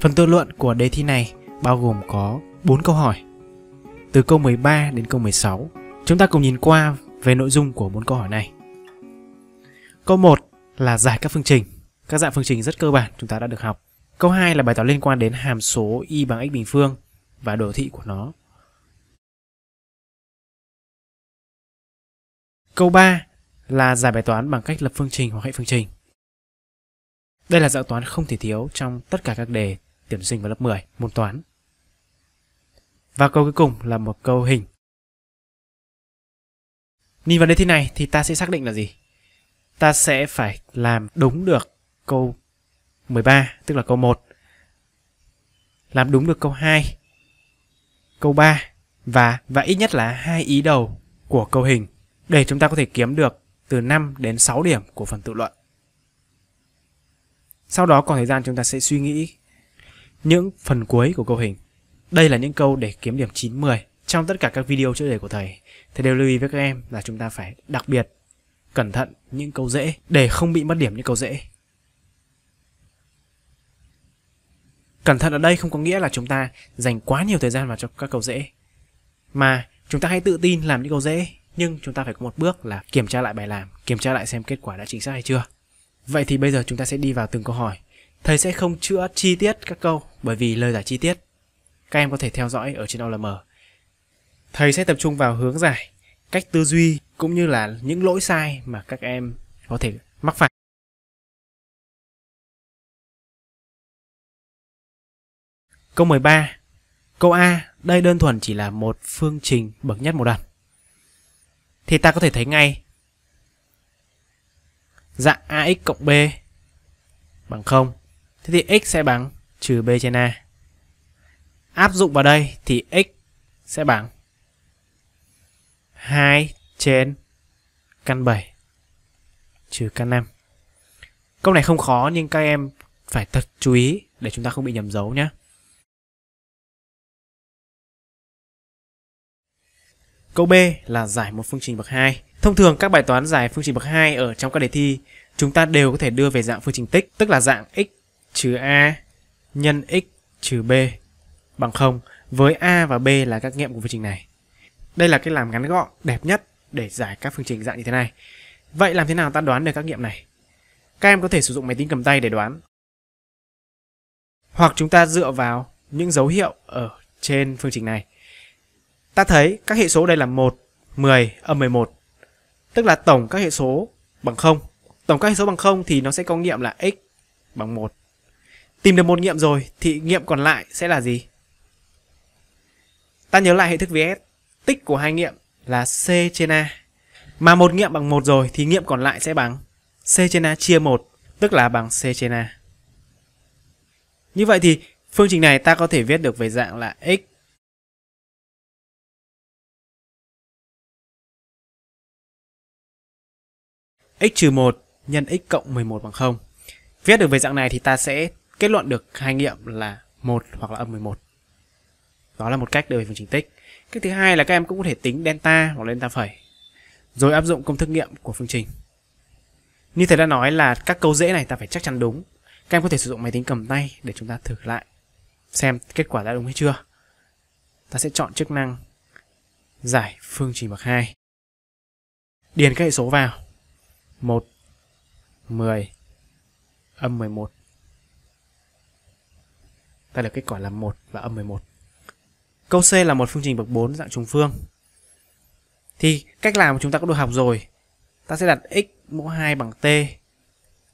Phần tự luận của đề thi này bao gồm có 4 câu hỏi. Từ câu 13 đến câu 16, chúng ta cùng nhìn qua về nội dung của bốn câu hỏi này. Câu 1 là giải các phương trình. Các dạng phương trình rất cơ bản chúng ta đã được học. Câu 2 là bài toán liên quan đến hàm số y bằng x bình phương và đồ thị của nó. Câu 3 là giải bài toán bằng cách lập phương trình hoặc hệ phương trình. Đây là dạng toán không thể thiếu trong tất cả các đề tuyển sinh vào lớp 10 môn toán. Và câu cuối cùng là một câu hình. Nhìn vào đề thi này thì ta sẽ xác định là gì? Ta sẽ phải làm đúng được câu 13, tức là câu 1. Làm đúng được câu 2, câu 3 và và ít nhất là hai ý đầu của câu hình để chúng ta có thể kiếm được từ 5 đến 6 điểm của phần tự luận. Sau đó còn thời gian chúng ta sẽ suy nghĩ những phần cuối của câu hình. Đây là những câu để kiếm điểm 9-10 trong tất cả các video chữa đề của thầy. Thầy đều lưu ý với các em là chúng ta phải đặc biệt cẩn thận những câu dễ để không bị mất điểm những câu dễ. Cẩn thận ở đây không có nghĩa là chúng ta dành quá nhiều thời gian vào cho các câu dễ. Mà chúng ta hãy tự tin làm những câu dễ nhưng chúng ta phải có một bước là kiểm tra lại bài làm, kiểm tra lại xem kết quả đã chính xác hay chưa. Vậy thì bây giờ chúng ta sẽ đi vào từng câu hỏi Thầy sẽ không chữa chi tiết các câu bởi vì lời giải chi tiết các em có thể theo dõi ở trên OLM. Thầy sẽ tập trung vào hướng giải, cách tư duy cũng như là những lỗi sai mà các em có thể mắc phải. Câu 13. Câu A, đây đơn thuần chỉ là một phương trình bậc nhất một đẳng. Thì ta có thể thấy ngay dạng AX cộng B bằng 0 Thế thì x sẽ bằng trừ b trên a. Áp dụng vào đây thì x sẽ bằng 2 trên căn 7 trừ căn 5. Câu này không khó nhưng các em phải thật chú ý để chúng ta không bị nhầm dấu nhé. Câu B là giải một phương trình bậc 2. Thông thường các bài toán giải phương trình bậc 2 ở trong các đề thi chúng ta đều có thể đưa về dạng phương trình tích, tức là dạng x trừ a nhân x trừ b bằng 0 với a và b là các nghiệm của phương trình này. Đây là cái làm ngắn gọn đẹp nhất để giải các phương trình dạng như thế này. Vậy làm thế nào ta đoán được các nghiệm này? Các em có thể sử dụng máy tính cầm tay để đoán. Hoặc chúng ta dựa vào những dấu hiệu ở trên phương trình này. Ta thấy các hệ số đây là 1, 10, âm 11. Tức là tổng các hệ số bằng 0. Tổng các hệ số bằng 0 thì nó sẽ có nghiệm là x bằng 1. Tìm được một nghiệm rồi thì nghiệm còn lại sẽ là gì? Ta nhớ lại hệ thức VS, tích của hai nghiệm là C trên A. Mà một nghiệm bằng một rồi thì nghiệm còn lại sẽ bằng C trên A chia 1, tức là bằng C trên A. Như vậy thì phương trình này ta có thể viết được về dạng là x x trừ 1 nhân x cộng 11 bằng 0. Viết được về dạng này thì ta sẽ kết luận được hai nghiệm là một hoặc là âm 11. Đó là một cách để về phương trình tích. Cách thứ hai là các em cũng có thể tính delta hoặc delta phẩy rồi áp dụng công thức nghiệm của phương trình. Như thầy đã nói là các câu dễ này ta phải chắc chắn đúng. Các em có thể sử dụng máy tính cầm tay để chúng ta thử lại xem kết quả đã đúng hay chưa. Ta sẽ chọn chức năng giải phương trình bậc 2. Điền các hệ số vào. 1 10 âm 11 ta được kết quả là 1 và âm 11. Câu C là một phương trình bậc 4 dạng trùng phương. Thì cách làm chúng ta cũng được học rồi. Ta sẽ đặt x mũ 2 bằng t.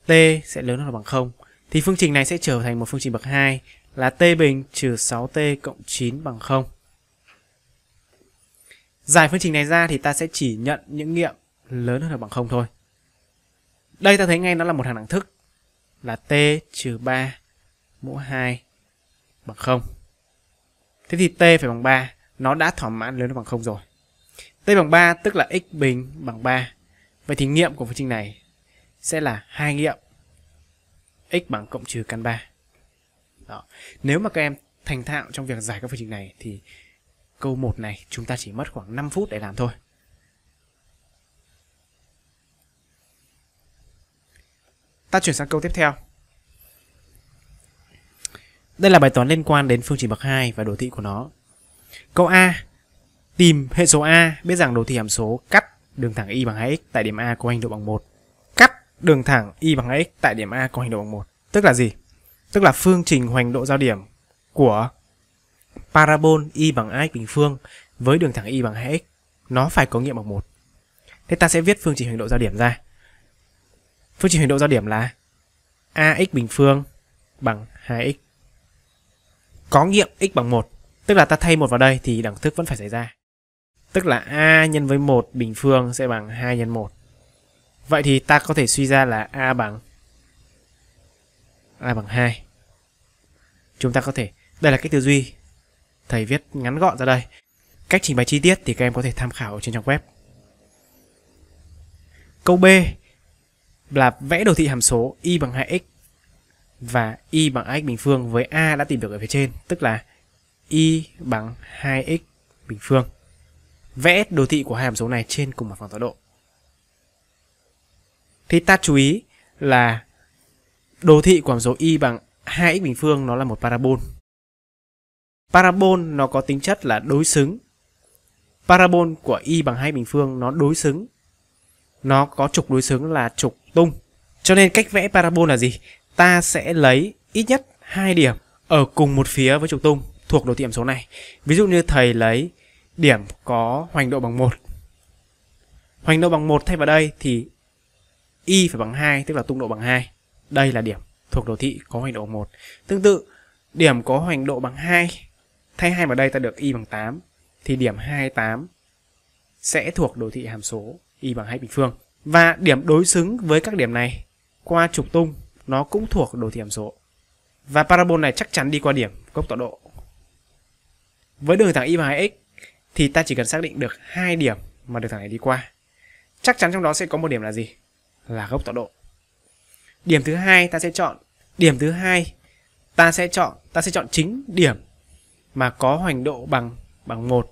T sẽ lớn hơn bằng 0. Thì phương trình này sẽ trở thành một phương trình bậc 2 là t bình trừ 6t cộng 9 bằng 0. Giải phương trình này ra thì ta sẽ chỉ nhận những nghiệm lớn hơn hoặc bằng 0 thôi. Đây ta thấy ngay nó là một hàng đẳng thức là t trừ 3 mũ 2 bằng 0. Thế thì t phải bằng 3, nó đã thỏa mãn lớn bằng 0 rồi. t bằng 3 tức là x bình bằng 3. Vậy thì nghiệm của phương trình này sẽ là hai nghiệm x bằng cộng trừ căn 3. Đó. Nếu mà các em thành thạo trong việc giải các phương trình này thì câu 1 này chúng ta chỉ mất khoảng 5 phút để làm thôi. Ta chuyển sang câu tiếp theo. Đây là bài toán liên quan đến phương trình bậc 2 và đồ thị của nó. Câu A. Tìm hệ số A biết rằng đồ thị hàm số cắt đường thẳng y bằng 2x tại điểm A có hành độ bằng 1. Cắt đường thẳng y bằng 2x tại điểm A có hành độ bằng 1. Tức là gì? Tức là phương trình hoành độ giao điểm của parabol y bằng 2x bình phương với đường thẳng y bằng 2x nó phải có nghiệm bằng 1. Thế ta sẽ viết phương trình hoành độ giao điểm ra. Phương trình hoành độ giao điểm là ax bình phương bằng 2x có nghiệm x bằng 1 tức là ta thay một vào đây thì đẳng thức vẫn phải xảy ra tức là a nhân với 1 bình phương sẽ bằng 2 nhân 1 vậy thì ta có thể suy ra là a bằng a bằng 2 chúng ta có thể đây là cách tư duy thầy viết ngắn gọn ra đây cách trình bày chi tiết thì các em có thể tham khảo trên trang web câu b là vẽ đồ thị hàm số y bằng 2x và y bằng x bình phương với a đã tìm được ở phía trên, tức là y bằng 2x bình phương. Vẽ đồ thị của hai hàm số này trên cùng một phẳng tọa độ. Thì ta chú ý là đồ thị của hàm số y bằng 2x bình phương nó là một parabol. Parabol nó có tính chất là đối xứng. Parabol của y bằng 2 bình phương nó đối xứng. Nó có trục đối xứng là trục tung. Cho nên cách vẽ parabol là gì? ta sẽ lấy ít nhất hai điểm ở cùng một phía với trục tung thuộc đồ thị hàm số này. Ví dụ như thầy lấy điểm có hoành độ bằng 1. Hoành độ bằng 1 thay vào đây thì y phải bằng 2 tức là tung độ bằng 2. Đây là điểm thuộc đồ thị có hoành độ bằng 1. Tương tự, điểm có hoành độ bằng 2 thay 2 vào đây ta được y bằng 8 thì điểm 28 sẽ thuộc đồ thị hàm số y bằng 2 bình phương. Và điểm đối xứng với các điểm này qua trục tung nó cũng thuộc đồ thị hàm số. Và parabol này chắc chắn đi qua điểm gốc tọa độ. Với đường thẳng y bằng 2x thì ta chỉ cần xác định được hai điểm mà đường thẳng này đi qua. Chắc chắn trong đó sẽ có một điểm là gì? Là gốc tọa độ. Điểm thứ hai ta sẽ chọn, điểm thứ hai ta sẽ chọn, ta sẽ chọn chính điểm mà có hoành độ bằng bằng 1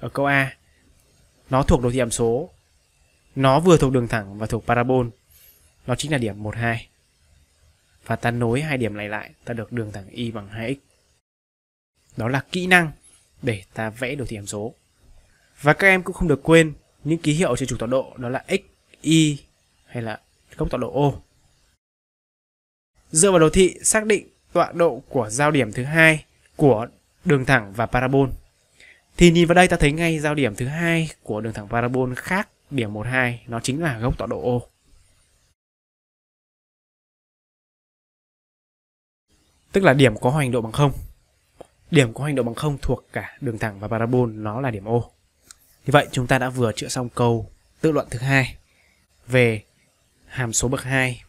ở câu A. Nó thuộc đồ thị hàm số. Nó vừa thuộc đường thẳng và thuộc parabol. Nó chính là điểm 12. Và ta nối hai điểm này lại, ta được đường thẳng y bằng 2x. Đó là kỹ năng để ta vẽ đồ thị hàm số. Và các em cũng không được quên những ký hiệu trên trục tọa độ đó là x, y hay là góc tọa độ ô. Dựa vào đồ thị xác định tọa độ của giao điểm thứ hai của đường thẳng và parabol. Thì nhìn vào đây ta thấy ngay giao điểm thứ hai của đường thẳng parabol khác điểm 12 nó chính là góc tọa độ ô. tức là điểm có hoành độ bằng không điểm có hoành độ bằng không thuộc cả đường thẳng và parabol nó là điểm O. Như vậy chúng ta đã vừa chữa xong câu tự luận thứ hai về hàm số bậc 2.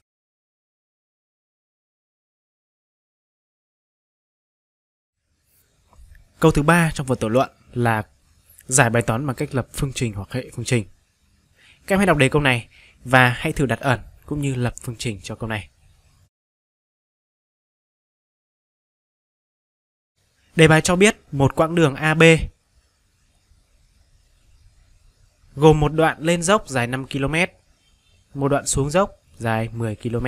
Câu thứ ba trong phần tự luận là giải bài toán bằng cách lập phương trình hoặc hệ phương trình. Các em hãy đọc đề câu này và hãy thử đặt ẩn cũng như lập phương trình cho câu này. Đề bài cho biết một quãng đường AB gồm một đoạn lên dốc dài 5 km, một đoạn xuống dốc dài 10 km.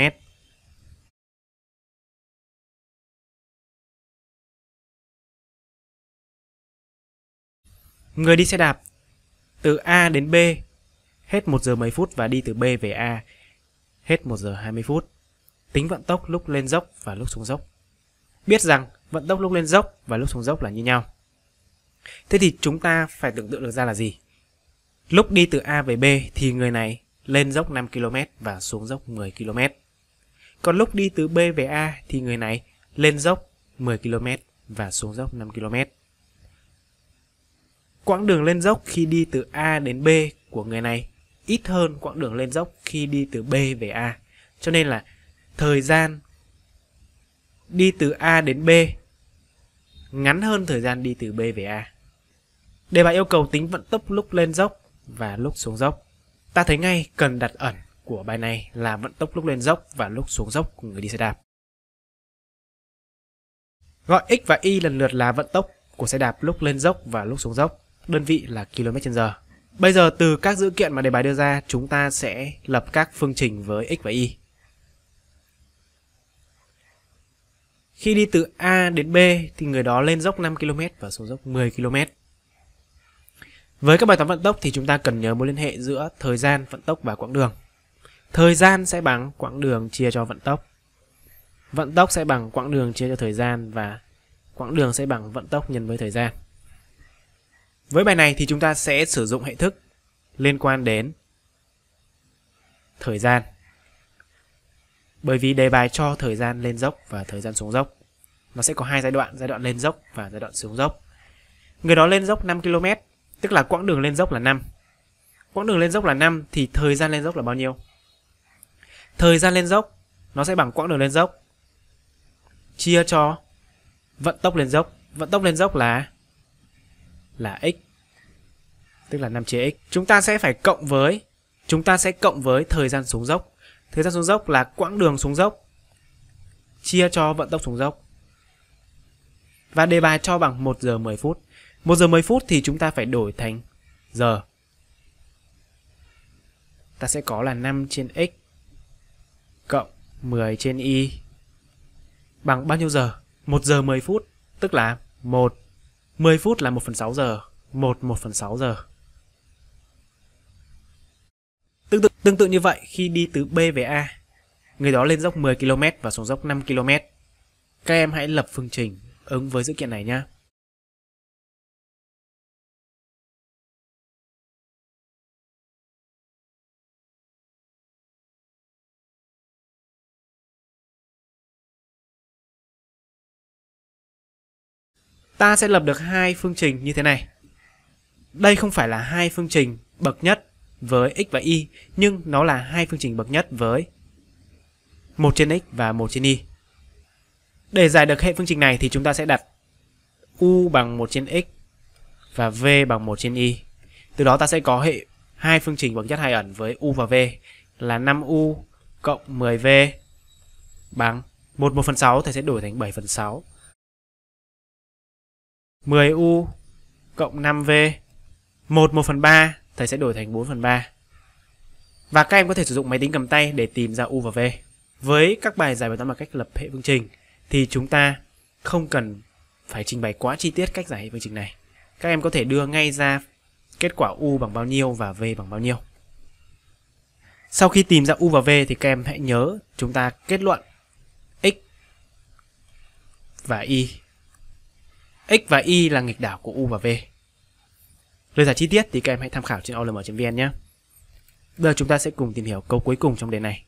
Người đi xe đạp từ A đến B hết 1 giờ mấy phút và đi từ B về A hết 1 giờ 20 phút. Tính vận tốc lúc lên dốc và lúc xuống dốc. Biết rằng vận tốc lúc lên dốc và lúc xuống dốc là như nhau. Thế thì chúng ta phải tưởng tượng được ra là gì? Lúc đi từ A về B thì người này lên dốc 5 km và xuống dốc 10 km. Còn lúc đi từ B về A thì người này lên dốc 10 km và xuống dốc 5 km. Quãng đường lên dốc khi đi từ A đến B của người này ít hơn quãng đường lên dốc khi đi từ B về A. Cho nên là thời gian đi từ A đến B ngắn hơn thời gian đi từ B về A. Đề bài yêu cầu tính vận tốc lúc lên dốc và lúc xuống dốc. Ta thấy ngay cần đặt ẩn của bài này là vận tốc lúc lên dốc và lúc xuống dốc của người đi xe đạp. Gọi x và y lần lượt là vận tốc của xe đạp lúc lên dốc và lúc xuống dốc, đơn vị là km/h. Bây giờ từ các dữ kiện mà đề bài đưa ra, chúng ta sẽ lập các phương trình với x và y. Khi đi từ A đến B thì người đó lên dốc 5 km và xuống dốc 10 km. Với các bài toán vận tốc thì chúng ta cần nhớ mối liên hệ giữa thời gian, vận tốc và quãng đường. Thời gian sẽ bằng quãng đường chia cho vận tốc. Vận tốc sẽ bằng quãng đường chia cho thời gian và quãng đường sẽ bằng vận tốc nhân với thời gian. Với bài này thì chúng ta sẽ sử dụng hệ thức liên quan đến thời gian. Bởi vì đề bài cho thời gian lên dốc và thời gian xuống dốc. Nó sẽ có hai giai đoạn, giai đoạn lên dốc và giai đoạn xuống dốc. Người đó lên dốc 5 km, tức là quãng đường lên dốc là 5. Quãng đường lên dốc là 5 thì thời gian lên dốc là bao nhiêu? Thời gian lên dốc nó sẽ bằng quãng đường lên dốc chia cho vận tốc lên dốc. Vận tốc lên dốc là là x tức là 5 chia x. Chúng ta sẽ phải cộng với chúng ta sẽ cộng với thời gian xuống dốc Thời gian xuống dốc là quãng đường xuống dốc chia cho vận tốc xuống dốc. Và đề bài cho bằng 1 giờ 10 phút. 1 giờ 10 phút thì chúng ta phải đổi thành giờ. Ta sẽ có là 5 trên x cộng 10 trên y bằng bao nhiêu giờ? 1 giờ 10 phút, tức là 1 10 phút là 1 phần 6 giờ, 1 1 phần 6 giờ. Tương tự, tương tự như vậy khi đi từ B về A, người đó lên dốc 10 km và xuống dốc 5 km. Các em hãy lập phương trình ứng với dữ kiện này nhé. ta sẽ lập được hai phương trình như thế này. Đây không phải là hai phương trình bậc nhất với x và y, nhưng nó là hai phương trình bậc nhất với 1 trên x và 1 trên y. Để giải được hệ phương trình này thì chúng ta sẽ đặt u bằng 1 trên x và v bằng 1 trên y. Từ đó ta sẽ có hệ hai phương trình bậc nhất hai ẩn với u và v là 5u cộng 10v bằng 1 1 phần 6 thì sẽ đổi thành 7 phần 6. 10u cộng 5v 1 1 phần 3 thầy sẽ đổi thành 4 phần 3. Và các em có thể sử dụng máy tính cầm tay để tìm ra U và V. Với các bài giải bài toán bằng cách lập hệ phương trình thì chúng ta không cần phải trình bày quá chi tiết cách giải hệ phương trình này. Các em có thể đưa ngay ra kết quả U bằng bao nhiêu và V bằng bao nhiêu. Sau khi tìm ra U và V thì các em hãy nhớ chúng ta kết luận X và Y. X và Y là nghịch đảo của U và V. Lời giải chi tiết thì các em hãy tham khảo trên olm.vn nhé. Bây giờ chúng ta sẽ cùng tìm hiểu câu cuối cùng trong đề này.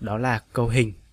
Đó là câu hình